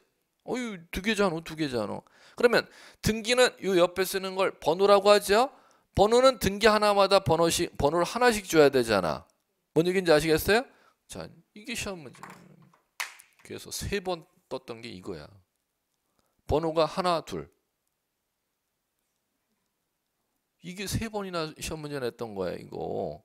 어유 두 개잖아, 두 개잖아. 그러면 등기는 이 옆에 쓰는 걸 번호라고 하죠. 번호는 등기 하나마다 번호씩 번호를 하나씩 줘야 되잖아. 뭔 얘기인지 아시겠어요? 자, 이게 시험 문제. 그래서 세 번 떴던 게 이거야. 번호가 하나, 둘. 이게 세 번이나 시험 문제 냈던 거야, 이거.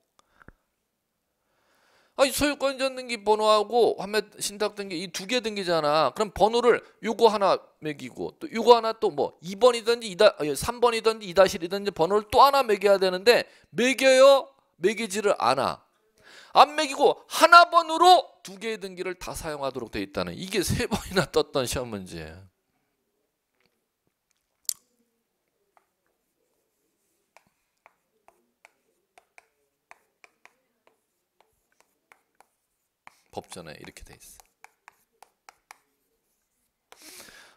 아니 소유권 전등기 번호하고 환매 신탁 등기 이 두 개 등기잖아. 그럼 번호를 요거 하나 매기고 또 요거 하나 또 뭐 2번이든지 2다 3번이든지 2-1이든지 번호를 또 하나 매겨야 되는데 매겨요. 매기지를 않아. 안 매기고 하나 번으로 두 개의 등기를 다 사용하도록 돼 있다는 이게 세 번이나 떴던 시험 문제예요. 법전에 이렇게 돼 있어.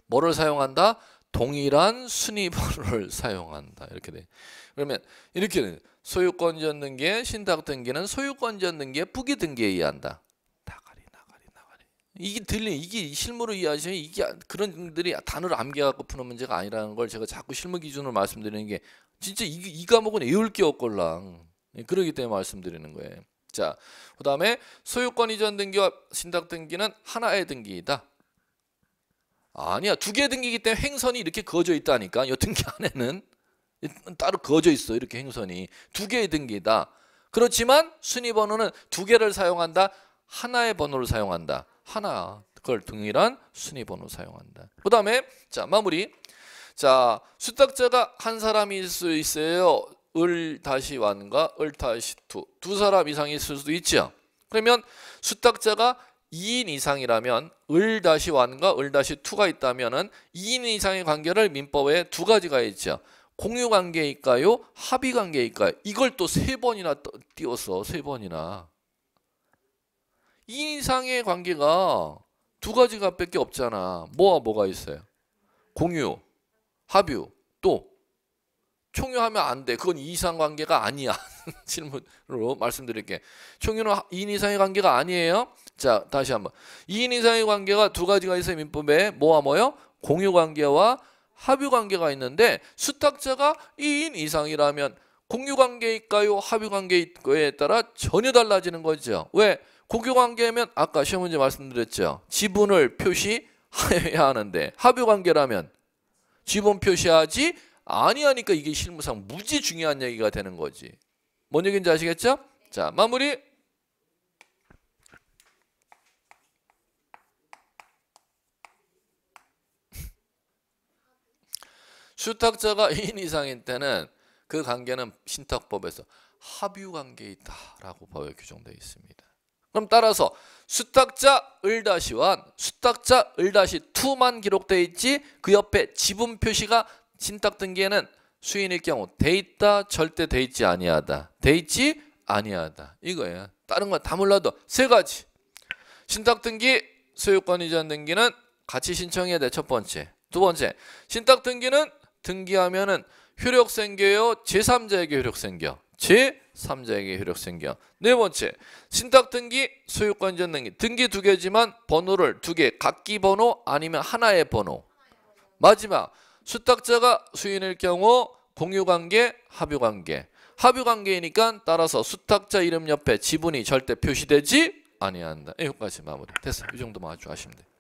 뭐를 사용한다? 동일한 순위번호를 사용한다. 이렇게 돼. 그러면 이렇게 돼. 소유권전 등기 신탁 등기는 소유권전 등기 부기 등기에 의한다. 나가리 나가리 나가리. 이게 들리 이게 실무로 이해하시면 이게 그런 분들이 단어를 암기하고 푸는 문제가 아니라는 걸 제가 자꾸 실무 기준으로 말씀드리는 게 진짜 이, 이 과목은 외울 게 없걸랑. 예, 그러기 때문에 말씀드리는 거예요. 자, 그 다음에 소유권 이전 등기와 신탁 등기는 하나의 등기이다. 아니야, 두 개의 등기이기 때문에 행선이 이렇게 그어져 있다니까. 요 등기 안에는 따로 그어져 있어, 이렇게 행선이. 두 개의 등기다. 그렇지만 순위 번호는 두 개를 사용한다. 하나의 번호를 사용한다. 하나. 그걸 동일한 순위 번호 사용한다. 그다음에 자, 마무리. 자, 수탁자가 한 사람일 수 있어요. 을 다시 완과 을 다시 투두 사람 이상이 있을 수도 있죠. 그러면 수탁자가 2인 이상이라면 을 다시 완과 을 다시 투가 있다면은 2인 이상의 관계를 민법에 두 가지가 있죠. 공유 관계일까요? 합의 관계일까요? 이걸 또 세 번이나 띄웠어세 번이나 2인 이상의 관계가 두 가지가 밖에 없잖아. 뭐와 뭐가 있어요? 공유, 합유, 또 총유하면 안 돼. 그건 이상 관계가 아니야. 질문으로 말씀드릴게. 총유는 2인 이상의 관계가 아니에요. 자, 다시 한번. 2인 이상의 관계가 두 가지가 있어요. 민법에 뭐와 뭐요? 공유 관계와 합유 관계가 있는데 수탁자가 2인 이상이라면 공유 관계일까요? 합유 관계에 따라 전혀 달라지는 거죠. 왜? 공유 관계면 아까 시험 문제 말씀드렸죠. 지분을 표시해야 하는데 합유 관계라면 지분 표시하지 아니하니까 이게 실무상 무지 중요한 얘기가 되는 거지. 뭔 얘기인지 아시겠죠? 자, 마무리. 수탁자가 2인 이상인 때는 그 관계는 신탁법에서 합유 관계에 있다라고 법에 규정되어 있습니다. 그럼 따라서 수탁자 을다시와 수탁자 을다시 투만 기록되어 있지 그 옆에 지분 표시가 신탁 등기에는 수인일 경우 돼 있다 절대 돼 있지 아니하다 돼 있지 아니하다 이거예요 다른 건 다 몰라도 세 가지 신탁 등기 소유권 이전 등기는 같이 신청해야 돼첫 번째 두 번째 신탁 등기는 등기하면은 효력 생겨요 제3자에게 효력 생겨 제3자에게 효력 생겨 네 번째 신탁 등기 소유권 이전 등기 등기 두 개지만 번호를 두개 각기 번호 아니면 하나의 번호 마지막 수탁자가 수인일 경우 공유관계, 합유관계. 합유관계이니까 따라서 수탁자 이름 옆에 지분이 절대 표시되지 아니한다. 여기까지 마무리. 됐어. 이 정도만 아주 아쉽네.